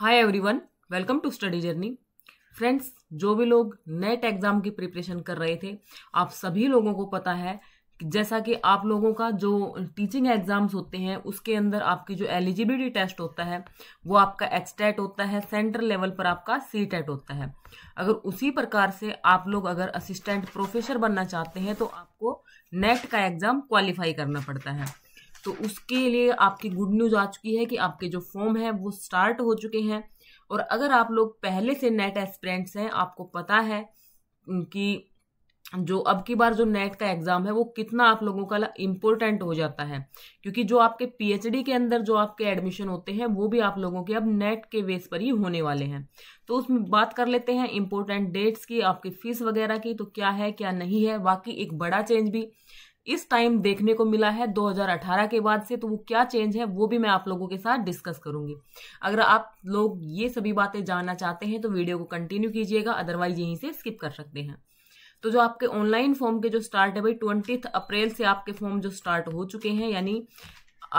hi everyone welcome to study journey friends जो भी लोग नेट एग्ज़ाम की प्रिपरेशन कर रहे थे आप सभी लोगों को पता है जैसा कि आप लोगों का जो टीचिंग एग्ज़ाम्स होते हैं उसके अंदर आपकी जो एलिजिबिलिटी टेस्ट होता है वो आपका एक्सटेट होता है सेंटर लेवल पर आपका सी टेट होता है अगर उसी प्रकार से आप लोग अगर असिस्टेंट प्रोफेसर बनना चाहते हैं तो आपको नेट का एग्ज़ाम क्वालिफाई करना पड़ता है तो उसके लिए आपकी गुड न्यूज़ आ चुकी है कि आपके जो फॉर्म है वो स्टार्ट हो चुके हैं और अगर आप लोग पहले से नेट एस्पिरेंट्स हैं आपको पता है कि जो अब की बार जो नेट का एग्ज़ाम है वो कितना आप लोगों का इम्पोर्टेंट हो जाता है क्योंकि जो आपके पीएचडी के अंदर जो आपके एडमिशन होते हैं वो भी आप लोगों के अब नेट के बेस पर ही होने वाले हैं तो उसमें बात कर लेते हैं इम्पोर्टेंट डेट्स की आपकी फ़ीस वगैरह की तो क्या है क्या नहीं है बाकी एक बड़ा चेंज भी इस टाइम देखने को मिला है 2018 के बाद से तो वो क्या चेंज है वो भी मैं आप लोगों के साथ डिस्कस करूंगी अगर आप लोग ये सभी बातें जानना चाहते हैं तो वीडियो को कंटिन्यू कीजिएगा अदरवाइज यहीं से स्किप कर सकते हैं तो जो आपके ऑनलाइन फॉर्म के जो स्टार्ट है भाई ट्वेंटी अप्रैल से आपके फॉर्म जो स्टार्ट हो चुके हैं यानी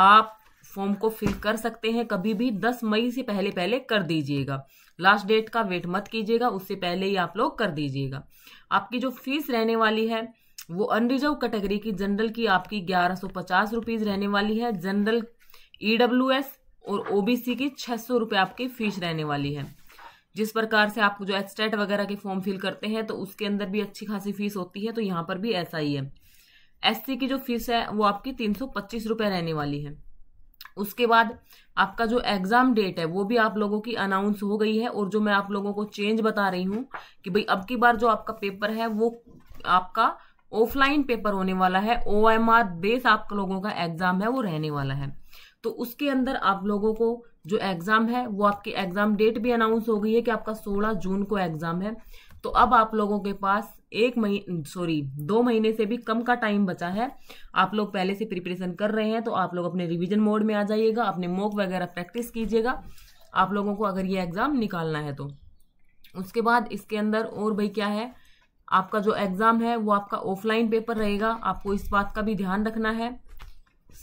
आप फॉर्म को फिल कर सकते हैं कभी भी 10 मई से पहले पहले कर दीजिएगा लास्ट डेट का वेट मत कीजिएगा उससे पहले ही आप लोग कर दीजिएगा आपकी जो फीस रहने वाली है वो अनरिजर्व कैटेगरी की जनरल की आपकी ग्यारह सौ पचास रुपीज रहने वाली है जनरल ईडब्ल्यूएस e और ओबीसी की छह सौ रुपये आपकी फीस रहने वाली है जिस प्रकार से आप जो एक्सटेट वगैरह के फॉर्म फिल करते हैं तो उसके अंदर भी अच्छी खासी फीस होती है तो यहाँ पर भी ऐसा ही है एससी की जो फीस है वो आपकी तीन सौ पच्चीस रुपये रहने वाली है उसके बाद आपका जो एग्जाम डेट है वो भी आप लोगों की अनाउंस हो गई है और जो मैं आप लोगों को चेंज बता रही हूँ कि भाई अब की बार जो आपका पेपर है वो आपका ऑफलाइन पेपर होने वाला है ओ एम आर बेस आप लोगों का एग्जाम है वो रहने वाला है तो उसके अंदर आप लोगों को जो एग्जाम है वो आपकी एग्जाम डेट भी अनाउंस हो गई है कि आपका 16 जून को एग्जाम है तो अब आप लोगों के पास एक महीने सॉरी दो महीने से भी कम का टाइम बचा है आप लोग पहले से प्रिपरेशन कर रहे हैं तो आप लोग अपने रिवीजन मोड में आ जाइएगा अपने मोक वगैरह प्रैक्टिस कीजिएगा आप लोगों को अगर ये एग्ज़ाम निकालना है तो उसके बाद इसके अंदर और भाई क्या है आपका जो एग्ज़ाम है वो आपका ऑफलाइन पेपर रहेगा आपको इस बात का भी ध्यान रखना है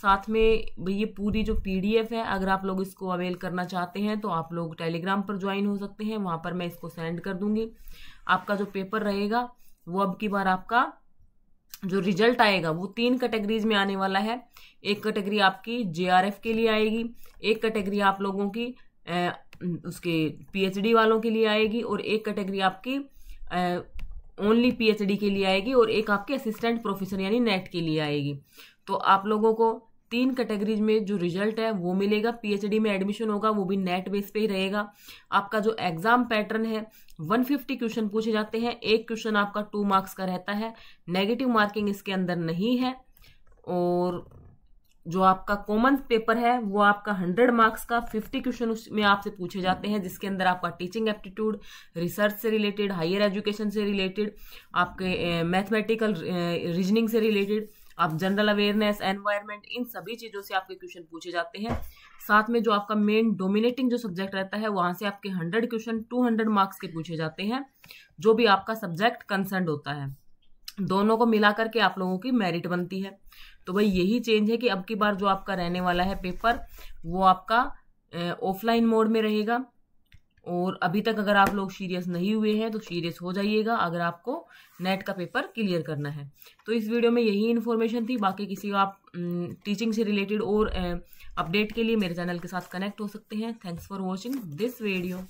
साथ में ये पूरी जो पीडीएफ है अगर आप लोग इसको अवेल करना चाहते हैं तो आप लोग टेलीग्राम पर ज्वाइन हो सकते हैं वहाँ पर मैं इसको सेंड कर दूंगी आपका जो पेपर रहेगा वो अब की बार आपका जो रिजल्ट आएगा वो तीन कैटेगरीज में आने वाला है एक कैटेगरी आपकी जेआरएफ के लिए आएगी एक कैटेगरी आप लोगों की ए, उसके पीएचडी वालों के लिए आएगी और एक कैटेगरी आपकी ए, ओनली पीएचडी के लिए आएगी और एक आपके असिस्टेंट प्रोफेसर यानी नेट के लिए आएगी तो आप लोगों को तीन कैटेगरीज में जो रिजल्ट है वो मिलेगा पीएचडी में एडमिशन होगा वो भी नेट बेस पे ही रहेगा आपका जो एग्जाम पैटर्न है 150 क्वेश्चन पूछे जाते हैं एक क्वेश्चन आपका टू मार्क्स का रहता है नेगेटिव मार्किंग इसके अंदर नहीं है और जो आपका कॉमन पेपर है वो आपका हंड्रेड मार्क्स का फिफ्टी क्वेश्चन उसमें आपसे पूछे जाते हैं जिसके अंदर आपका टीचिंग एप्टीट्यूड रिसर्च से रिलेटेड हायर एजुकेशन से रिलेटेड आपके मैथमेटिकल रीजनिंग से रिलेटेड आप जनरल अवेयरनेस एनवायरमेंट इन सभी चीज़ों से आपके क्वेश्चन पूछे जाते हैं साथ में जो आपका मेन डोमिनेटिंग जो सब्जेक्ट रहता है वहाँ से आपके hundred question two hundred marks के पूछे जाते हैं जो भी आपका सब्जेक्ट कंसर्न होता है दोनों को मिला करके आप लोगों की मेरिट बनती है तो भाई यही चेंज है कि अब की बार जो आपका रहने वाला है पेपर वो आपका ऑफलाइन मोड में रहेगा और अभी तक अगर आप लोग सीरियस नहीं हुए हैं तो सीरियस हो जाइएगा अगर आपको नेट का पेपर क्लियर करना है तो इस वीडियो में यही इन्फॉर्मेशन थी बाकी किसी आप टीचिंग से रिलेटेड और अपडेट के लिए मेरे चैनल के साथ कनेक्ट हो सकते हैं thanks for watching this video